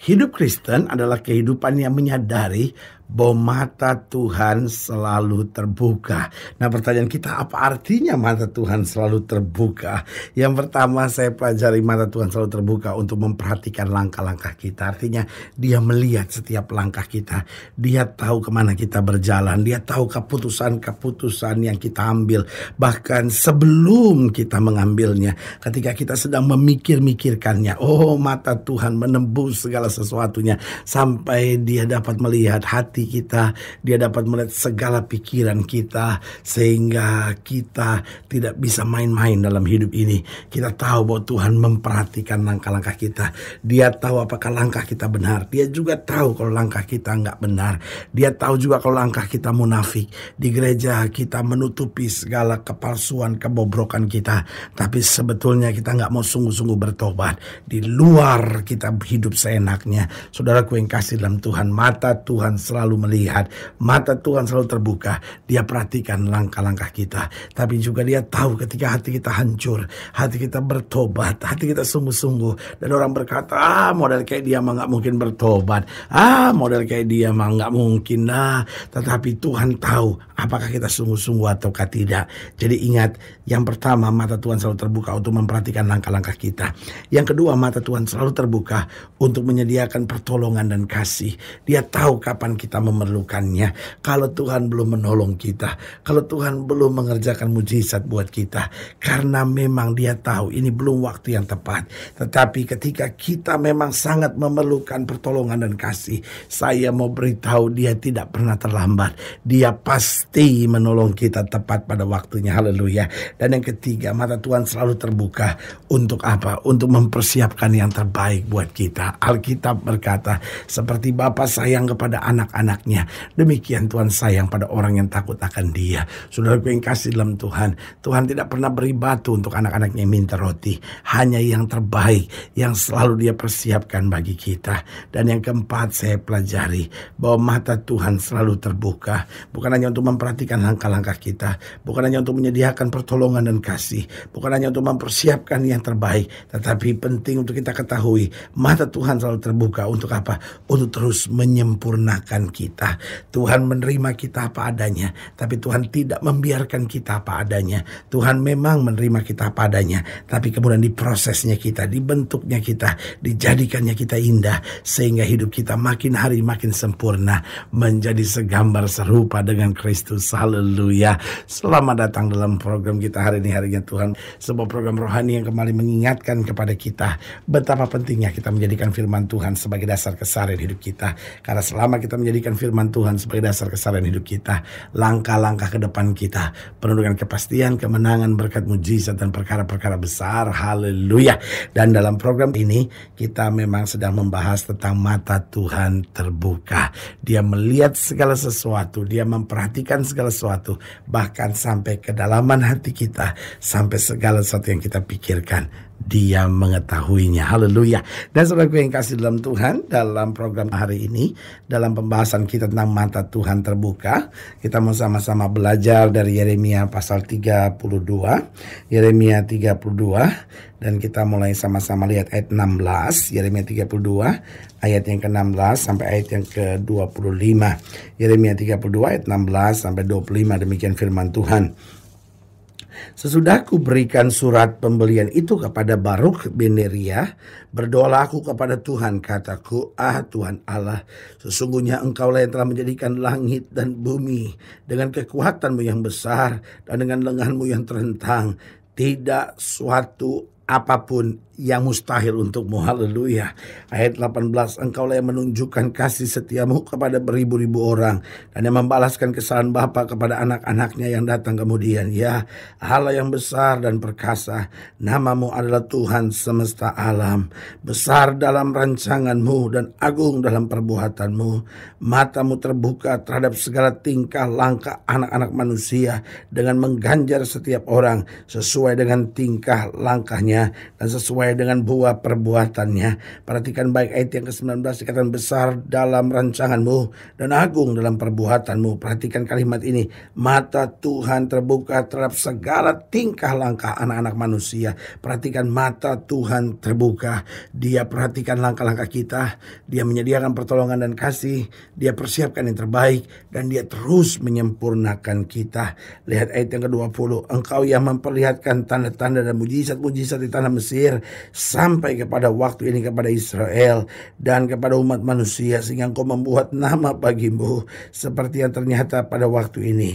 Hidup Kristen adalah kehidupan yang menyadari bahwa mata Tuhan selalu terbuka. Nah, pertanyaan kita apa artinya mata Tuhan selalu terbuka? Yang pertama saya pelajari mata Tuhan selalu terbuka untuk memperhatikan langkah-langkah kita. Artinya dia melihat setiap langkah kita. Dia tahu kemana kita berjalan. Dia tahu keputusan-keputusan yang kita ambil. Bahkan sebelum kita mengambilnya. Ketika kita sedang memikir-mikirkannya. Oh, mata Tuhan menembus segala sesuatunya. Sampai dia dapat melihat hati hati kita, dia dapat melihat segala pikiran kita sehingga kita tidak bisa main-main dalam hidup ini. Kita tahu bahwa Tuhan memperhatikan langkah-langkah kita. Dia tahu apakah langkah kita benar. Dia juga tahu kalau langkah kita nggak benar. Dia tahu juga kalau langkah kita munafik. Di gereja kita menutupi segala kepalsuan, kebobrokan kita. Tapi sebetulnya kita nggak mau sungguh-sungguh bertobat. Di luar kita hidup seenaknya. Saudaraku yang kasih dalam Tuhan, mata Tuhan selalu selalu melihat, mata Tuhan selalu terbuka. Dia perhatikan langkah-langkah kita, tapi juga dia tahu ketika hati kita hancur, hati kita bertobat, hati kita sungguh-sungguh. Dan orang berkata, ah model kayak dia mah nggak mungkin bertobat, ah model kayak dia mah nggak mungkin. Nah, tetapi Tuhan tahu apakah kita sungguh-sungguh atau tidak. Jadi ingat, yang pertama mata Tuhan selalu terbuka untuk memperhatikan langkah-langkah kita. Yang kedua mata Tuhan selalu terbuka untuk menyediakan pertolongan dan kasih. Dia tahu kapan kita memerlukannya. Kalau Tuhan belum menolong kita, kalau Tuhan belum mengerjakan mujizat buat kita, karena memang Dia tahu ini belum waktu yang tepat. Tetapi ketika kita memang sangat memerlukan pertolongan dan kasih, saya mau beritahu Dia tidak pernah terlambat. Dia pasti menolong kita tepat pada waktunya. Haleluya. Dan yang ketiga, mata Tuhan selalu terbuka untuk apa? Untuk mempersiapkan yang terbaik buat kita. Alkitab berkata, seperti Bapa sayang kepada anak-anak anaknya. Demikian Tuhan sayang pada orang yang takut akan dia. Saudara yang kasih dalam Tuhan. Tuhan tidak pernah beri batu untuk anak-anaknya yang minta roti. Hanya yang terbaik yang selalu dia persiapkan bagi kita. Dan yang keempat saya pelajari bahwa mata Tuhan selalu terbuka. Bukan hanya untuk memperhatikan langkah-langkah kita. Bukan hanya untuk menyediakan pertolongan dan kasih. Bukan hanya untuk mempersiapkan yang terbaik. Tetapi penting untuk kita ketahui mata Tuhan selalu terbuka untuk apa? Untuk terus menyempurnakan kita. Tuhan menerima kita apa adanya, tapi Tuhan tidak membiarkan kita apa adanya. Tuhan memang menerima kita apa adanya, tapi kemudian diprosesnya kita, dibentuknya kita, dijadikannya kita indah sehingga hidup kita makin hari makin sempurna menjadi segambar serupa dengan Kristus. Haleluya. Selamat datang dalam program kita hari ini harinya Tuhan. Sebuah program rohani yang kembali mengingatkan kepada kita betapa pentingnya kita menjadikan firman Tuhan sebagai dasar kesarian hidup kita. Karena selama kita menjadi jadikan firman Tuhan sebagai dasar kesalahan hidup kita, langkah-langkah ke depan kita, penuh dengan kepastian, kemenangan, berkat mujizat dan perkara-perkara besar. Haleluya. Dan dalam program ini kita memang sedang membahas tentang mata Tuhan terbuka. Dia melihat segala sesuatu, dia memperhatikan segala sesuatu, bahkan sampai kedalaman hati kita, sampai segala sesuatu yang kita pikirkan dia mengetahuinya. Haleluya. Dan saudaraku yang kasih dalam Tuhan, dalam program hari ini, dalam pembahasan kita tentang mata Tuhan terbuka, kita mau sama-sama belajar dari Yeremia pasal 32, Yeremia 32, dan kita mulai sama-sama lihat ayat 16, Yeremia 32, ayat yang ke-16 sampai ayat yang ke-25. Yeremia 32 ayat 16 sampai 25 demikian firman Tuhan. Sesudah aku berikan surat pembelian itu kepada Baruk bin Neria, berdoalah aku kepada Tuhan, kataku, ah Tuhan Allah, sesungguhnya engkaulah yang telah menjadikan langit dan bumi dengan kekuatanmu yang besar dan dengan lenganmu yang terentang. Tidak suatu apapun yang mustahil untukmu. Haleluya. Ayat 18, engkaulah yang menunjukkan kasih setiamu kepada beribu-ribu orang. Dan yang membalaskan kesalahan Bapa kepada anak-anaknya yang datang kemudian. Ya, Allah yang besar dan perkasa. Namamu adalah Tuhan semesta alam. Besar dalam rancanganmu dan agung dalam perbuatanmu. Matamu terbuka terhadap segala tingkah langkah anak-anak manusia. Dengan mengganjar setiap orang sesuai dengan tingkah langkahnya dan sesuai sesuai dengan buah perbuatannya. Perhatikan baik ayat yang ke-19 dikatakan besar dalam rancanganmu dan agung dalam perbuatanmu. Perhatikan kalimat ini. Mata Tuhan terbuka terhadap segala tingkah langkah anak-anak manusia. Perhatikan mata Tuhan terbuka. Dia perhatikan langkah-langkah kita. Dia menyediakan pertolongan dan kasih. Dia persiapkan yang terbaik dan dia terus menyempurnakan kita. Lihat ayat yang ke-20. Engkau yang memperlihatkan tanda-tanda dan mujizat-mujizat di tanah Mesir sampai kepada waktu ini kepada Israel dan kepada umat manusia sehingga engkau membuat nama bagimu seperti yang ternyata pada waktu ini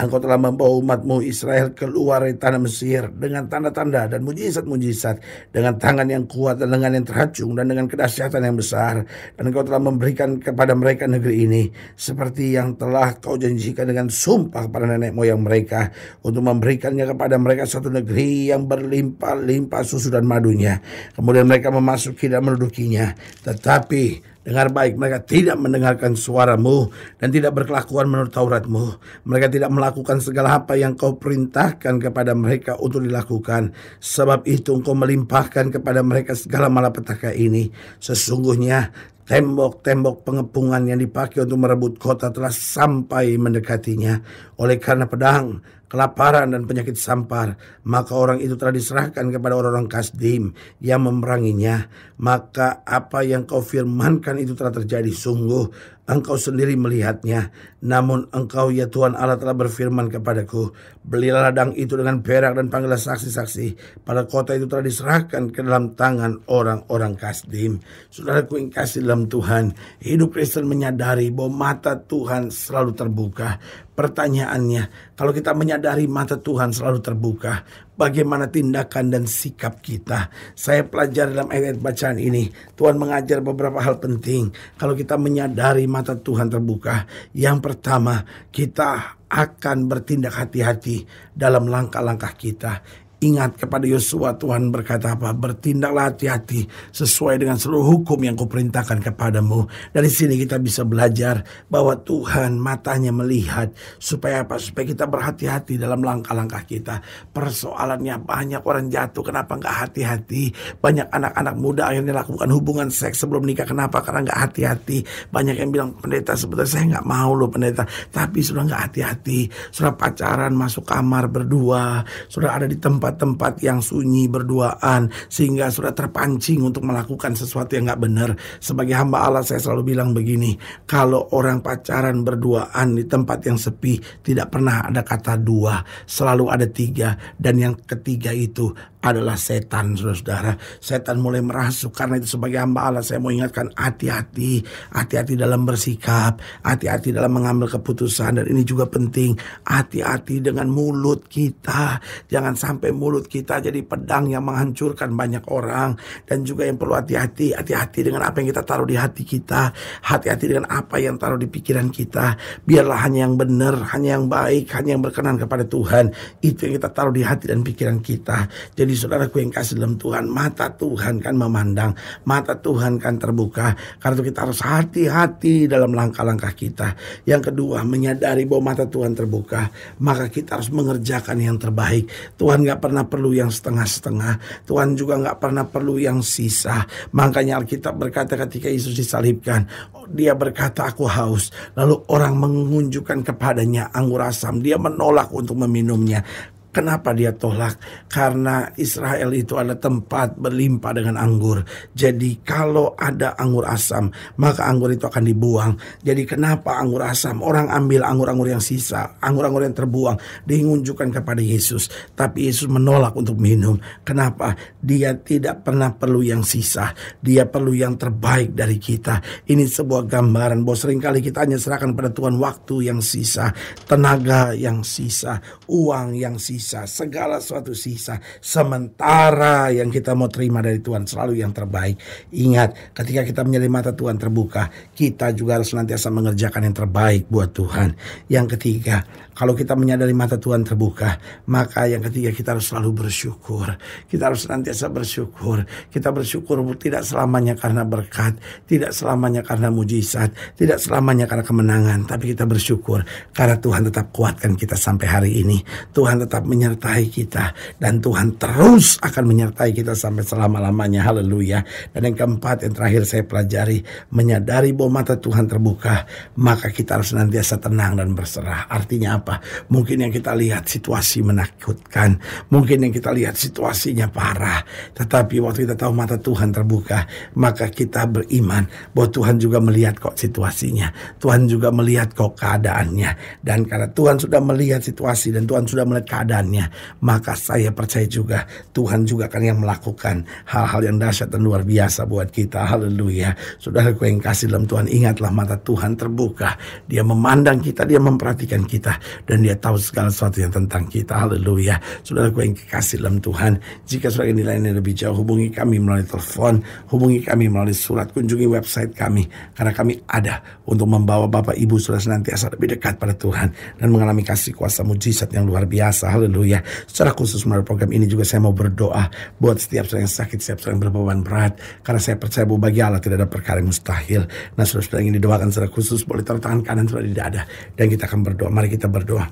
engkau telah membawa umatmu Israel keluar dari tanah Mesir dengan tanda-tanda dan mujizat-mujizat dengan tangan yang kuat dan dengan yang terhacung dan dengan kedahsyatan yang besar dan engkau telah memberikan kepada mereka negeri ini seperti yang telah kau janjikan dengan sumpah kepada nenek moyang mereka untuk memberikannya kepada mereka satu negeri yang berlimpah-limpah susu dan madunya lainnya. Kemudian mereka memasuki dan mendudukinya. Tetapi Dengar baik, mereka tidak mendengarkan suaramu dan tidak berkelakuan menurut Tauratmu. Mereka tidak melakukan segala apa yang kau perintahkan kepada mereka untuk dilakukan. Sebab itu engkau melimpahkan kepada mereka segala malapetaka ini. Sesungguhnya Tembok-tembok pengepungan yang dipakai untuk merebut kota telah sampai mendekatinya. Oleh karena pedang, kelaparan dan penyakit sampar, maka orang itu telah diserahkan kepada orang-orang Kasdim yang memeranginya. Maka apa yang kau firmankan itu telah terjadi sungguh. Engkau sendiri melihatnya. Namun engkau ya Tuhan Allah telah berfirman kepadaku. Belilah ladang itu dengan perak dan panggillah saksi-saksi. Pada kota itu telah diserahkan ke dalam tangan orang-orang Kasdim. Saudaraku yang kasih dalam Tuhan. Hidup Kristen menyadari bahwa mata Tuhan selalu terbuka Pertanyaannya, kalau kita menyadari mata Tuhan selalu terbuka, bagaimana tindakan dan sikap kita? Saya pelajar dalam ayat-ayat bacaan ini, Tuhan mengajar beberapa hal penting. Kalau kita menyadari mata Tuhan terbuka, yang pertama, kita akan bertindak hati-hati dalam langkah-langkah kita. Ingat kepada Yosua Tuhan berkata apa? Bertindaklah hati-hati sesuai dengan seluruh hukum yang kuperintahkan kepadamu. Dari sini kita bisa belajar bahwa Tuhan matanya melihat supaya apa? Supaya kita berhati-hati dalam langkah-langkah kita. Persoalannya banyak orang jatuh kenapa nggak hati-hati? Banyak anak-anak muda akhirnya lakukan hubungan seks sebelum nikah kenapa? Karena nggak hati-hati. Banyak yang bilang pendeta sebetulnya saya nggak mau loh pendeta, tapi sudah nggak hati-hati, sudah pacaran masuk kamar berdua, sudah ada di tempat tempat yang sunyi berduaan sehingga sudah terpancing untuk melakukan sesuatu yang nggak benar. Sebagai hamba Allah saya selalu bilang begini, kalau orang pacaran berduaan di tempat yang sepi tidak pernah ada kata dua, selalu ada tiga dan yang ketiga itu adalah setan saudara-saudara. Setan mulai merasuk karena itu sebagai hamba Allah saya mau ingatkan hati-hati, hati-hati dalam bersikap, hati-hati dalam mengambil keputusan dan ini juga penting, hati-hati dengan mulut kita. Jangan sampai mulut kita jadi pedang yang menghancurkan banyak orang dan juga yang perlu hati-hati hati-hati dengan apa yang kita taruh di hati kita hati-hati dengan apa yang taruh di pikiran kita biarlah hanya yang benar hanya yang baik hanya yang berkenan kepada Tuhan itu yang kita taruh di hati dan pikiran kita jadi saudaraku yang kasih dalam Tuhan mata Tuhan kan memandang mata Tuhan kan terbuka karena itu kita harus hati-hati dalam langkah-langkah kita yang kedua menyadari bahwa mata Tuhan terbuka maka kita harus mengerjakan yang terbaik Tuhan nggak pernah perlu yang setengah-setengah. Tuhan juga nggak pernah perlu yang sisa. Makanya Alkitab berkata ketika Yesus disalibkan, oh, dia berkata aku haus. Lalu orang mengunjukkan kepadanya anggur asam. Dia menolak untuk meminumnya. Kenapa dia tolak? Karena Israel itu ada tempat berlimpah dengan anggur. Jadi kalau ada anggur asam, maka anggur itu akan dibuang. Jadi kenapa anggur asam? Orang ambil anggur-anggur yang sisa, anggur-anggur yang terbuang, diunjukkan kepada Yesus. Tapi Yesus menolak untuk minum. Kenapa? Dia tidak pernah perlu yang sisa. Dia perlu yang terbaik dari kita. Ini sebuah gambaran bahwa seringkali kita hanya serahkan pada Tuhan waktu yang sisa, tenaga yang sisa, uang yang sisa sisa, segala suatu sisa sementara yang kita mau terima dari Tuhan selalu yang terbaik. Ingat, ketika kita menjadi mata Tuhan terbuka, kita juga harus senantiasa mengerjakan yang terbaik buat Tuhan. Yang ketiga, kalau kita menyadari mata Tuhan terbuka, maka yang ketiga kita harus selalu bersyukur. Kita harus senantiasa bersyukur. Kita bersyukur tidak selamanya karena berkat, tidak selamanya karena mujizat, tidak selamanya karena kemenangan, tapi kita bersyukur karena Tuhan tetap kuatkan kita sampai hari ini. Tuhan tetap menyertai kita dan Tuhan terus akan menyertai kita sampai selama-lamanya. Haleluya. Dan yang keempat yang terakhir saya pelajari menyadari bahwa mata Tuhan terbuka, maka kita harus senantiasa tenang dan berserah. Artinya apa? apa. Mungkin yang kita lihat situasi menakutkan. Mungkin yang kita lihat situasinya parah. Tetapi waktu kita tahu mata Tuhan terbuka, maka kita beriman bahwa Tuhan juga melihat kok situasinya. Tuhan juga melihat kok keadaannya. Dan karena Tuhan sudah melihat situasi dan Tuhan sudah melihat keadaannya, maka saya percaya juga Tuhan juga akan yang melakukan hal-hal yang dahsyat dan luar biasa buat kita. Haleluya. Sudah aku yang kasih dalam Tuhan, ingatlah mata Tuhan terbuka. Dia memandang kita, dia memperhatikan kita dan dia tahu segala sesuatu yang tentang kita. Haleluya. Saudaraku yang kekasih dalam Tuhan, jika saudara nilai dilayani lebih jauh, hubungi kami melalui telepon, hubungi kami melalui surat, kunjungi website kami karena kami ada untuk membawa Bapak Ibu saudara nanti senantiasa lebih dekat pada Tuhan dan mengalami kasih kuasa mujizat yang luar biasa. Haleluya. Secara khusus melalui program ini juga saya mau berdoa buat setiap saudara yang sakit, setiap saudara yang berbeban berat karena saya percaya bahwa bagi Allah tidak ada perkara yang mustahil. Nah, saudara-saudara ingin didoakan secara khusus boleh taruh tangan kanan sudah tidak ada. dan kita akan berdoa. Mari kita berdoa berdoa.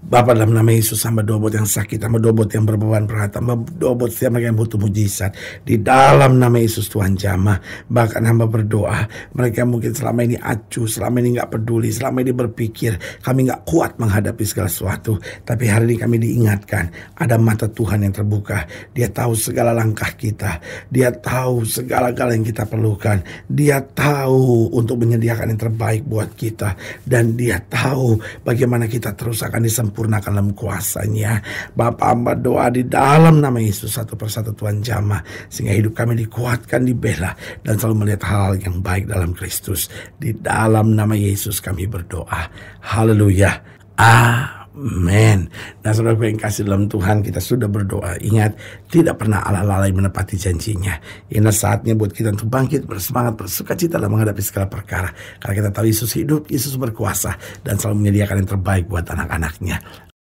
Bapak dalam nama Yesus sama dobot yang sakit, sama dobot yang berbeban berat, sama dobot setiap mereka yang butuh mujizat. Di dalam nama Yesus Tuhan jamah. Bahkan hamba berdoa, mereka mungkin selama ini acuh, selama ini nggak peduli, selama ini berpikir, kami nggak kuat menghadapi segala sesuatu. Tapi hari ini kami diingatkan, ada mata Tuhan yang terbuka. Dia tahu segala langkah kita. Dia tahu segala-gala yang kita perlukan. Dia tahu untuk menyediakan yang terbaik buat kita. Dan dia tahu bagaimana kita terus akan disembuhkan sempurnakan dalam kuasanya. Bapak hamba doa di dalam nama Yesus satu persatu Tuhan jamaah Sehingga hidup kami dikuatkan, dibela. Dan selalu melihat hal-hal yang baik dalam Kristus. Di dalam nama Yesus kami berdoa. Haleluya. Amin. Amin. Nah, saudara yang kasih dalam Tuhan, kita sudah berdoa. Ingat, tidak pernah Allah lalai menepati janjinya. Ini saatnya buat kita untuk bangkit, bersemangat, bersuka cita dalam menghadapi segala perkara. Karena kita tahu Yesus hidup, Yesus berkuasa, dan selalu menyediakan yang terbaik buat anak-anaknya.